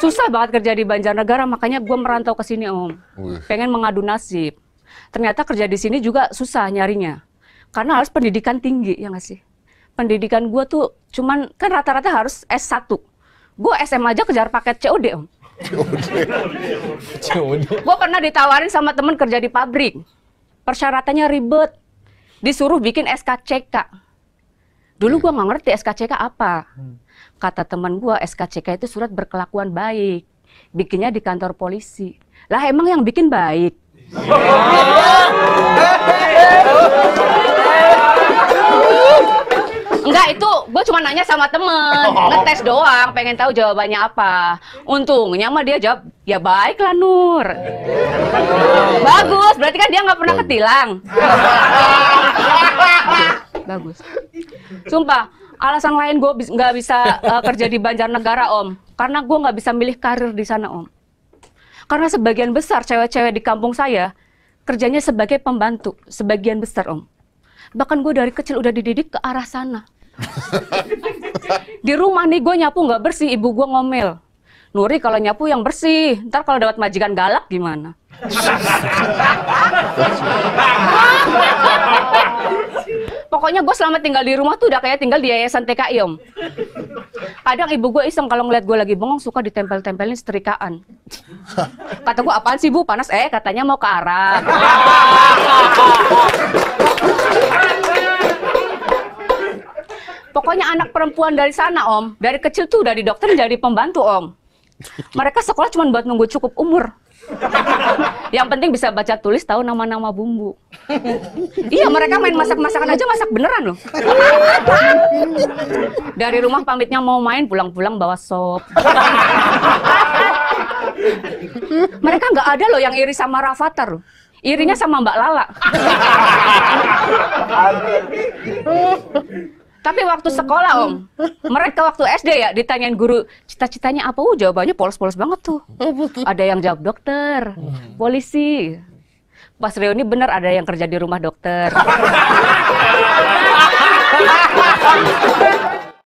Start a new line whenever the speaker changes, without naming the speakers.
Susah banget kerja di Banjarnegara, makanya gue merantau ke sini om. Pengen mengadu nasib. Ternyata kerja di sini juga susah nyarinya. Karena harus pendidikan tinggi, ya nggak sih? Pendidikan gue tuh cuman, kan rata-rata harus S1. Gue SMA aja kejar paket COD om. COD? COD? Gue pernah ditawarin sama temen kerja di pabrik. Persyaratannya ribet. Disuruh bikin SKCK Dulu iya. gue nggak ngerti SKCK apa. Hmm. Kata teman gue SKCK itu surat berkelakuan baik. Bikinnya di kantor polisi. Lah emang yang bikin baik. Enggak itu gue cuma nanya sama temen ngetes doang pengen tahu jawabannya apa untungnya mah dia jawab ya baik lah Nur bagus berarti kan dia nggak pernah ketilang bagus Sumpah, alasan lain gue nggak gak bisa uh, kerja di Banjarnegara, Om. Karena gue gak bisa milih karir di sana, Om. Karena sebagian besar cewek-cewek di kampung saya kerjanya sebagai pembantu, sebagian besar, Om. Bahkan gue dari kecil udah dididik ke arah sana. di rumah nih gue nyapu gak bersih, ibu gue ngomel. Nuri kalau nyapu yang bersih, ntar kalau dapat majikan galak gimana? Pokoknya gue selama tinggal di rumah tuh udah kayak tinggal di yayasan TKI om. Kadang ibu gue iseng kalau ngeliat gue lagi bengong suka ditempel-tempelin setrikaan. Kata gue apaan sih bu panas? Eh katanya mau ke Arab. Pokoknya anak perempuan dari sana om, dari kecil tuh udah di dokter jadi pembantu om. Mereka sekolah cuma buat nunggu cukup umur. Yang penting bisa baca tulis, tahu nama-nama bumbu. iya, mereka main masak-masakan aja masak beneran loh. Dari rumah pamitnya mau main, pulang-pulang bawa sop. mereka nggak ada loh yang iri sama Rafathar loh. Irinya sama Mbak Lala. Tapi waktu sekolah Om, mereka waktu SD ya ditanyain guru cita-citanya apa? Uh jawabannya polos-polos banget tuh. Ada yang jawab dokter, polisi. Pas reuni benar ada yang kerja di rumah dokter.